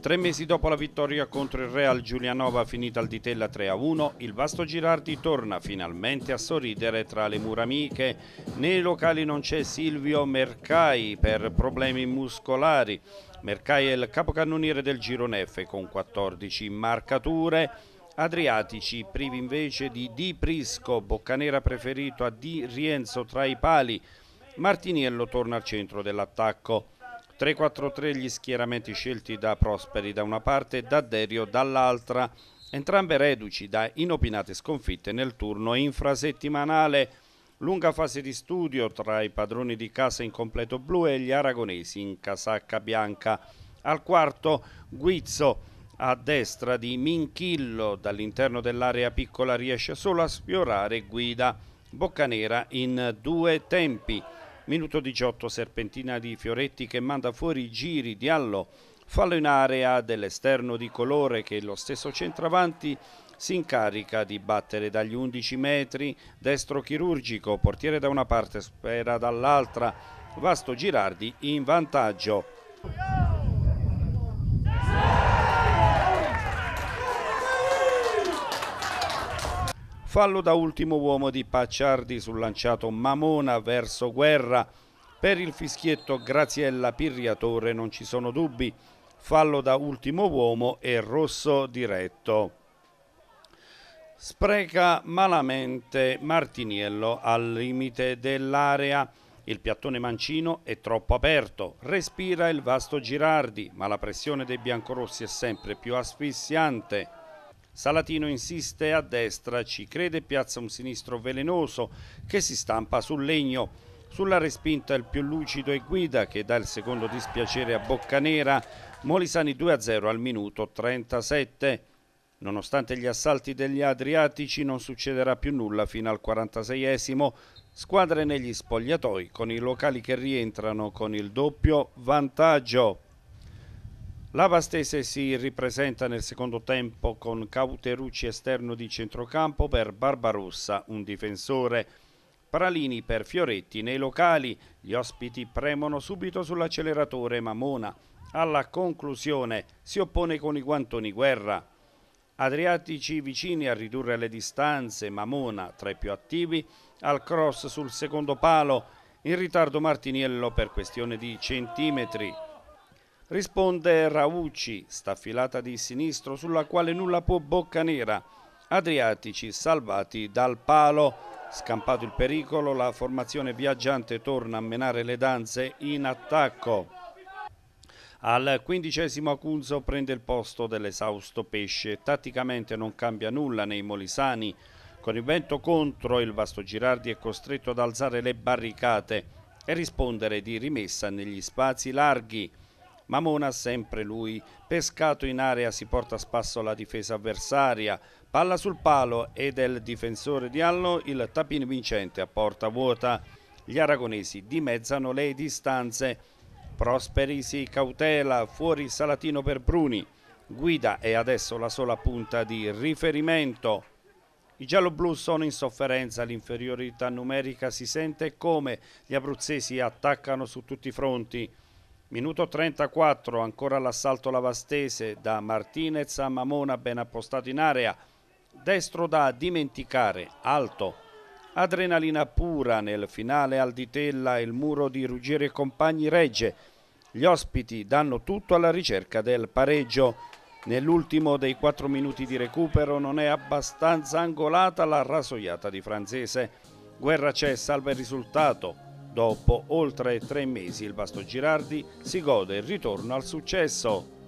Tre mesi dopo la vittoria contro il Real Giulianova finita al Ditella 3-1, il Vasto Girardi torna finalmente a sorridere tra le mura amiche. Nei locali non c'è Silvio Mercai per problemi muscolari. Mercai è il capocannoniere del girone F con 14 marcature. Adriatici, privi invece di Di Prisco, boccanera preferito a Di Rienzo tra i pali. Martiniello torna al centro dell'attacco. 3-4-3 gli schieramenti scelti da Prosperi da una parte e da Derio dall'altra, entrambe reduci da inopinate sconfitte nel turno infrasettimanale. Lunga fase di studio tra i padroni di casa in completo blu e gli aragonesi in casacca bianca. Al quarto Guizzo a destra di Minchillo dall'interno dell'area piccola riesce solo a sfiorare Guida Boccanera in due tempi. Minuto 18 serpentina di Fioretti che manda fuori giri di Allo, fallo in area dell'esterno di colore che lo stesso centravanti si incarica di battere dagli 11 metri, destro chirurgico, portiere da una parte, spera dall'altra, Vasto Girardi in vantaggio. Fallo da ultimo uomo di Pacciardi sul lanciato Mamona verso Guerra. Per il fischietto Graziella Pirriatore non ci sono dubbi. Fallo da ultimo uomo e rosso diretto. Spreca malamente Martiniello al limite dell'area. Il piattone mancino è troppo aperto, respira il vasto Girardi, ma la pressione dei biancorossi è sempre più asfissiante. Salatino insiste a destra, ci crede, piazza un sinistro velenoso che si stampa sul legno. Sulla respinta il più lucido e guida che dà il secondo dispiacere a Boccanera. Molisani 2-0 al minuto 37. Nonostante gli assalti degli Adriatici non succederà più nulla fino al 46esimo. Squadre negli spogliatoi con i locali che rientrano con il doppio vantaggio. La Vastese si ripresenta nel secondo tempo con Cauterucci esterno di centrocampo per Barbarossa, un difensore. Pralini per Fioretti nei locali. Gli ospiti premono subito sull'acceleratore Mamona. Alla conclusione si oppone con i guantoni guerra. Adriatici vicini a ridurre le distanze, Mamona tra i più attivi, al cross sul secondo palo, in ritardo Martiniello per questione di centimetri. Risponde Raucci, staffilata di sinistro sulla quale nulla può bocca nera. Adriatici salvati dal palo. Scampato il pericolo, la formazione viaggiante torna a menare le danze in attacco. Al quindicesimo Acunzo prende il posto dell'esausto Pesce. Tatticamente non cambia nulla nei molisani. Con il vento contro il Vasto Girardi è costretto ad alzare le barricate e rispondere di rimessa negli spazi larghi. Mamona sempre lui. Pescato in area si porta a spasso la difesa avversaria. Palla sul palo ed è il difensore di Allo il tapin vincente a porta vuota. Gli aragonesi dimezzano le distanze. Prosperi si cautela, fuori Salatino per Bruni. Guida è adesso la sola punta di riferimento. I gialloblu sono in sofferenza, l'inferiorità numerica si sente come gli abruzzesi attaccano su tutti i fronti. Minuto 34, ancora l'assalto lavastese da Martinez a Mamona, ben appostato in area. Destro da dimenticare, alto. Adrenalina pura nel finale al Ditella, il muro di Ruggeri e compagni regge. Gli ospiti danno tutto alla ricerca del pareggio. Nell'ultimo dei 4 minuti di recupero non è abbastanza angolata la rasoiata di Franzese. Guerra c'è, salva il risultato. Dopo oltre tre mesi il Vasto Girardi si gode il ritorno al successo.